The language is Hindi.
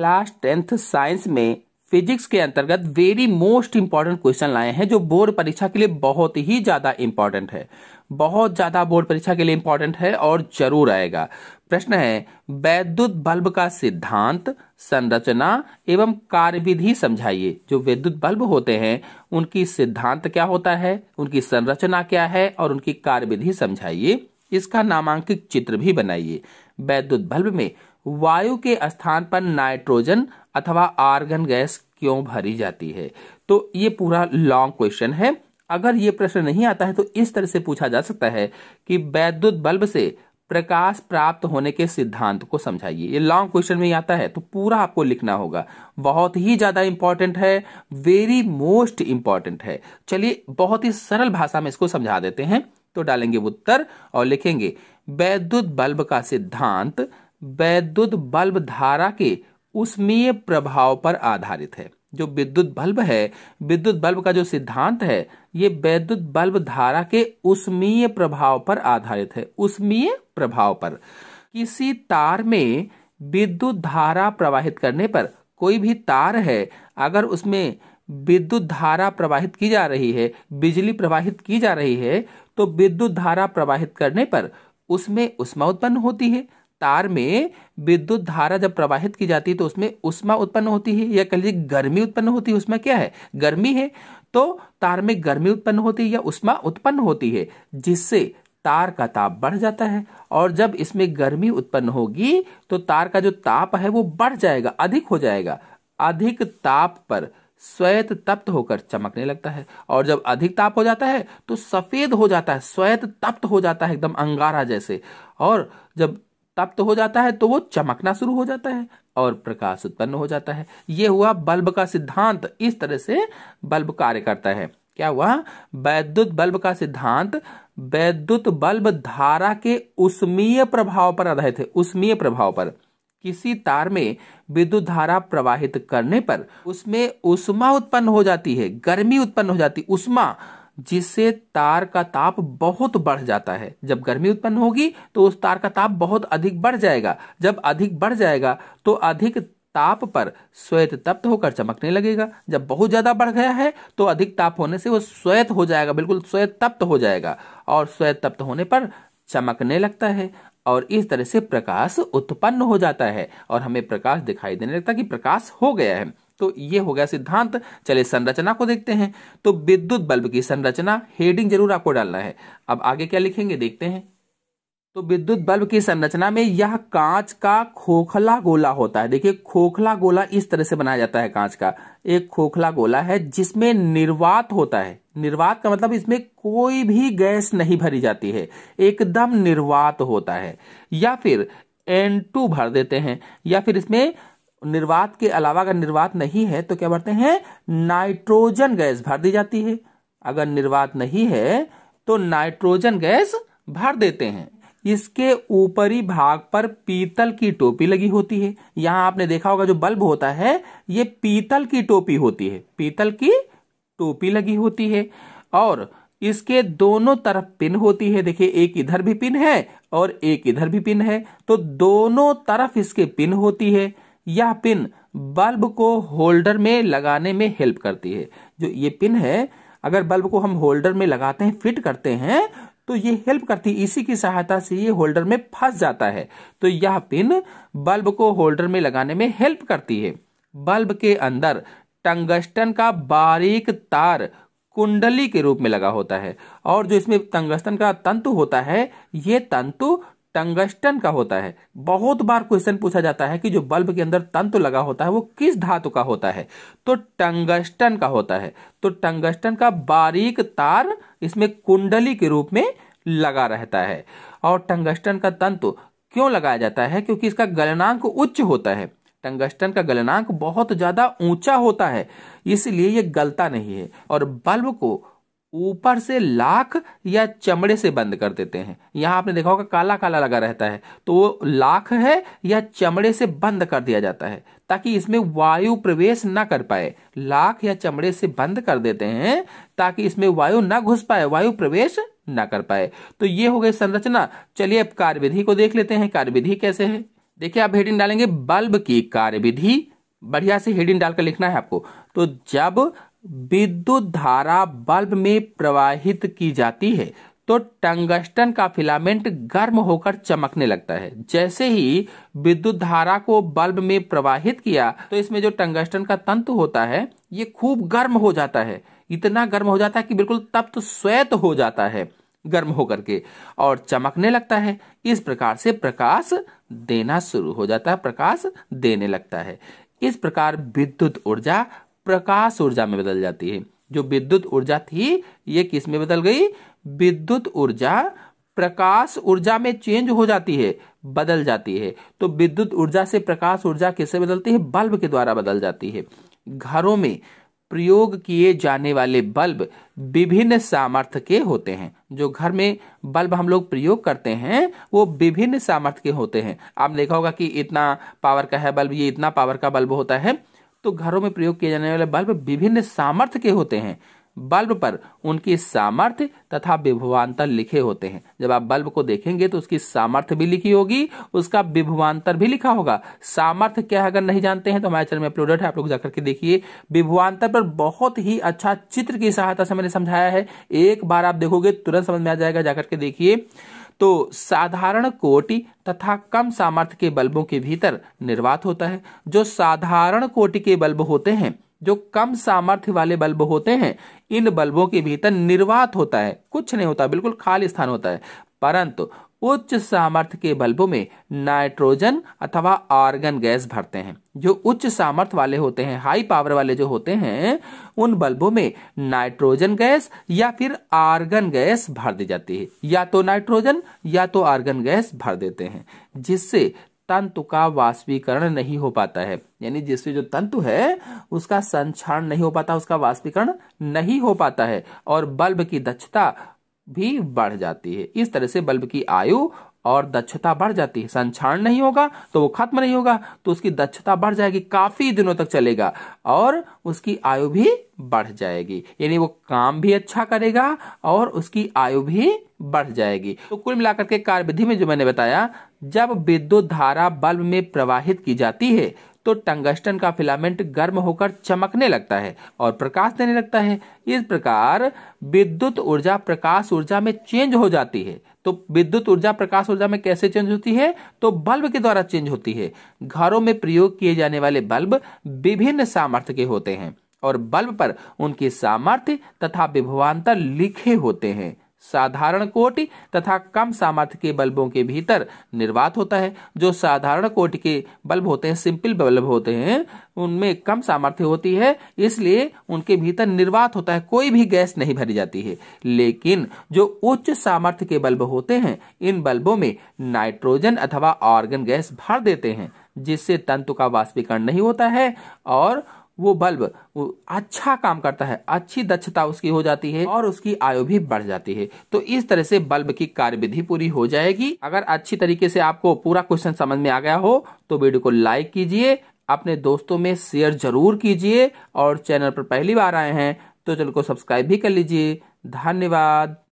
क्लास टेंथ साइंस में फिजिक्स के अंतर्गत वेरी मोस्ट इंपॉर्टेंट क्वेश्चन लाए हैं जो बोर्ड परीक्षा के लिए बहुत ही ज़्यादा इंपॉर्टेंट है बहुत ज़्यादा बोर्ड परीक्षा के लिए इंपॉर्टेंट है और जरूर आएगा प्रश्न है वैद्युत बल्ब का सिद्धांत संरचना एवं कार्यविधि समझाइए जो विद्युत बल्ब होते हैं उनकी सिद्धांत क्या होता है उनकी संरचना क्या है और उनकी कार्यविधि समझाइए इसका नामांकित चित्र भी बनाइए वैद्युत बल्ब में वायु के स्थान पर नाइट्रोजन अथवा आर्गन गैस क्यों भरी जाती है तो ये पूरा लॉन्ग क्वेश्चन है अगर ये प्रश्न नहीं आता है तो इस तरह से पूछा जा सकता है कि वैद्युत बल्ब से प्रकाश प्राप्त होने के सिद्धांत को समझाइए ये लॉन्ग क्वेश्चन में आता है तो पूरा आपको लिखना होगा बहुत ही ज्यादा इंपॉर्टेंट है वेरी मोस्ट इंपॉर्टेंट है चलिए बहुत ही सरल भाषा में इसको समझा देते हैं तो डालेंगे उत्तर और लिखेंगे वैद्युत बल्ब का सिद्धांत वैद्युत बल्ब धारा के उष्मीय प्रभाव पर आधारित है जो विद्युत बल्ब है विद्युत बल्ब का जो सिद्धांत है ये वैद्युत बल्ब धारा के उष्मीय प्रभाव पर आधारित है उष्मीय प्रभाव पर किसी तार में विद्युत धारा प्रवाहित करने पर कोई भी तार है अगर उसमें विद्युत धारा प्रवाहित की जा रही है बिजली प्रवाहित की जा रही है तो विद्युत धारा प्रवाहित करने पर उसमें उष्मा उत्पन्न होती है तार में विद्युत धारा जब प्रवाहित की जाती है तो उसमें उष्मा उत्पन्न होती है या कह लीजिए गर्मी उत्पन्न होती है उसमें क्या है गर्मी है तो तार में गर्मी उत्पन्न होती है या उष्मा उत्पन्न होती है जिससे तार का ताप बढ़ जाता है और जब इसमें गर्मी उत्पन्न होगी तो तार का जो ताप है वो बढ़ जाएगा अधिक हो जाएगा अधिक ताप पर श्वेत तप्त होकर चमकने लगता है और जब अधिक ताप हो जाता है तो सफेद हो जाता है श्वेत तप्त हो जाता है एकदम अंगारा जैसे और जब प्राप्त हो जाता है तो वो चमकना शुरू हो जाता है और प्रकाश उत्पन्न हो जाता है ये हुआ बल्ब का सिद्धांत इस तरह से बल्ब कार्य करता है क्या हुआ वैद्युत बल्ब का सिद्धांत वैद्युत बल्ब धारा के उष्मीय प्रभाव पर आधारित है उष्मीय प्रभाव पर किसी तार में विद्युत धारा प्रवाहित करने पर उसमें उष्मा उत्पन्न हो जाती है गर्मी उत्पन्न हो जाती उष्मा जिससे तार का ताप बहुत बढ़ जाता है जब गर्मी उत्पन्न होगी तो उस तार का ताप बहुत अधिक बढ़ जाएगा जब अधिक बढ़ जाएगा तो अधिक ताप पर श्वेत तप्त होकर चमकने लगेगा जब बहुत ज्यादा बढ़ गया है तो अधिक ताप होने से वो श्वेत हो जाएगा बिल्कुल श्वेत तप्त हो जाएगा और श्वेत तप्त होने पर चमकने लगता है और इस तरह से प्रकाश उत्पन्न हो जाता है और हमें प्रकाश दिखाई देने लगता है कि प्रकाश हो गया है तो ये हो गया सिद्धांत चले संरचना को देखते हैं तो विद्युत बल्ब की संरचना हेडिंग जरूर आपको डालना है अब आगे क्या लिखेंगे देखते हैं तो विद्युत बल्ब की संरचना में यह कांच का खोखला गोला होता है देखिए खोखला गोला इस तरह से बनाया जाता है कांच का एक खोखला गोला है जिसमें निर्वात होता है निर्वात का मतलब इसमें कोई भी गैस नहीं भरी जाती है एकदम निर्वात होता है या फिर एन टू भर देते हैं या फिर इसमें निर्वात के अलावा अगर निर्वात नहीं है तो क्या भरते हैं नाइट्रोजन गैस भर दी जाती है अगर निर्वात नहीं है तो नाइट्रोजन गैस भर देते हैं इसके ऊपरी भाग पर पीतल की टोपी लगी होती है यहां आपने देखा होगा जो बल्ब होता है ये पीतल की टोपी होती है पीतल की टोपी लगी होती है और इसके दोनों तरफ पिन होती है देखिए एक इधर भी पिन है और एक इधर भी पिन है तो दोनों तरफ इसके पिन होती है यह पिन बल्ब को होल्डर में लगाने में हेल्प करती है जो ये पिन है अगर बल्ब को हम होल्डर में लगाते हैं फिट करते हैं तो ये हेल्प करती है इसी की सहायता से ये होल्डर में फंस जाता है तो यह पिन बल्ब को होल्डर में लगाने में हेल्प करती है बल्ब के अंदर टंगस्टन का बारीक तार कुंडली के रूप में लगा होता है और जो इसमें टंगस्टन का तंतु होता है ये तंतु टंगस्टन का होता है बहुत बार क्वेश्चन पूछा जाता है कि जो बल्ब के अंदर तंतु लगा होता है वो किस धातु का होता है तो टंगस्टन का होता है तो टंगस्टन का बारीक तार इसमें कुंडली के रूप में लगा रहता है और टंगस्टन का तंतु क्यों लगाया जाता है क्योंकि इसका गलनांक उच्च होता है टंगस्टन का गलनांक बहुत ज्यादा ऊंचा होता है इसलिए यह गलता नहीं है और बल्ब को ऊपर से लाख या चमड़े से बंद कर देते हैं यहां आपने देखा होगा काला काला लगा रहता है तो वो लाख है या चमड़े से बंद कर दिया जाता है ताकि इसमें वायु प्रवेश ना कर पाए लाख या चमड़े से बंद कर देते हैं ताकि इसमें वायु ना घुस पाए वायु प्रवेश ना कर पाए तो ये हो गई संरचना चलिए अब कार्यविधि को देख लेते हैं कार्यविधि कैसे है देखिए आप हेडिंग डालेंगे बल्ब की कार्यविधि बढ़िया से हेडिंग डालकर लिखना है आपको तो जब विद्युत धारा बल्ब में प्रवाहित की जाती है तो टंगस्टन का फिलामेंट गर्म होकर चमकने लगता है जैसे ही विद्युत धारा को बल्ब में प्रवाहित किया तो इसमें जो टंगस्टन का तंतु होता है ये खूब गर्म हो जाता है इतना गर्म हो जाता है कि बिल्कुल तप्त तो श्वेत हो जाता है गर्म होकर के और चमकने लगता है इस प्रकार से प्रकाश देना शुरू हो जाता है प्रकाश देने लगता है इस प्रकार विद्युत ऊर्जा प्रकाश ऊर्जा में बदल जाती है जो विद्युत ऊर्जा थी ये किस में बदल गई विद्युत ऊर्जा प्रकाश ऊर्जा में चेंज हो जाती है बदल जाती है तो विद्युत ऊर्जा से प्रकाश ऊर्जा किससे बदलती है बल्ब के द्वारा बदल जाती है घरों में प्रयोग किए जाने वाले बल्ब विभिन्न सामर्थ्य के होते हैं जो घर में बल्ब हम लोग प्रयोग करते हैं वो विभिन्न सामर्थ्य के होते हैं आप देखा होगा कि इतना पावर का है बल्ब ये इतना पावर का बल्ब होता है तो घरों में प्रयोग किए जाने वाले बल्ब विभिन्न सामर्थ्य के होते हैं बल्ब पर उनकी सामर्थ्य तथा विभवांतर लिखे होते हैं जब आप बल्ब को देखेंगे तो उसकी सामर्थ्य भी लिखी होगी उसका विभवांतर भी लिखा होगा सामर्थ्य क्या है अगर नहीं जानते हैं तो हमारे चैनल में अपलोडेड है आप लोग जाकर के देखिए विभवांतर पर बहुत ही अच्छा चित्र की सहायता से मैंने समझाया है एक बार आप देखोगे तुरंत समझ में आ जाएगा जाकर के देखिए तो साधारण कोटि तथा कम सामर्थ्य के बल्बों के भीतर निर्वात होता है जो साधारण कोटि के बल्ब होते हैं जो कम सामर्थ्य वाले बल्ब होते हैं इन बल्बों के भीतर निर्वात होता है कुछ नहीं होता बिल्कुल खाली स्थान होता है परंतु उच्च सामर्थ्य के बल्बों में नाइट्रोजन अथवा आर्गन गैस भरते हैं जो उच्च सामर्थ्य वाले होते हैं हाई पावर वाले जो होते हैं उन बल्बों में नाइट्रोजन गैस या फिर आर्गन गैस भर दी जाती है या तो नाइट्रोजन या तो आर्गन गैस भर देते हैं जिससे तंतु का वाष्पीकरण नहीं हो पाता है यानी जिससे जो तंतु है उसका संक्षारण नहीं हो पाता उसका वाष्पीकरण नहीं हो पाता है और बल्ब की दक्षता भी बढ़ जाती है इस तरह से बल्ब की आयु और दक्षता बढ़ जाती है संक्षारण नहीं होगा तो वो खत्म नहीं होगा तो उसकी दक्षता बढ़ जाएगी काफी दिनों तक चलेगा और उसकी आयु भी बढ़ जाएगी यानी वो काम भी अच्छा करेगा और उसकी आयु भी बढ़ जाएगी तो कुल मिलाकर के कार्य विधि में जो मैंने बताया जब विद्युत धारा बल्ब में प्रवाहित की जाती है तो टंगस्टन का फिलामेंट गर्म होकर चमकने लगता है और प्रकाश देने लगता है इस प्रकार विद्युत ऊर्जा प्रकाश ऊर्जा में चेंज हो जाती है तो विद्युत ऊर्जा प्रकाश ऊर्जा में कैसे चेंज होती है तो बल्ब के द्वारा चेंज होती है घरों में प्रयोग किए जाने वाले बल्ब विभिन्न सामर्थ्य के होते हैं और बल्ब पर उनके सामर्थ्य तथा विभवान्तर लिखे होते हैं साधारण कोटि तथा कम सामर्थ्य के बल्बों के भीतर निर्वात होता है जो साधारण कोटि के बल्ब होते हैं सिंपल बल्ब होते हैं उनमें कम सामर्थ्य होती है इसलिए उनके भीतर निर्वात होता है कोई भी गैस नहीं भरी जाती है लेकिन जो उच्च सामर्थ्य के बल्ब होते हैं इन बल्बों में नाइट्रोजन अथवा ऑर्गन गैस भर देते हैं जिससे तंतु का वाष्पीकरण नहीं होता है और वो बल्ब वो अच्छा काम करता है अच्छी दक्षता उसकी हो जाती है और उसकी आयु भी बढ़ जाती है तो इस तरह से बल्ब की कार्यविधि पूरी हो जाएगी अगर अच्छी तरीके से आपको पूरा क्वेश्चन समझ में आ गया हो तो वीडियो को लाइक कीजिए अपने दोस्तों में शेयर जरूर कीजिए और चैनल पर पहली बार आए हैं तो चैनल को सब्सक्राइब भी कर लीजिए धन्यवाद